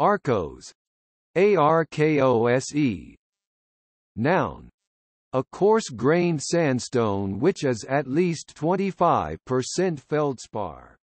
Arkos. A-R-K-O-S-E. Noun. A coarse-grained sandstone which is at least 25% feldspar.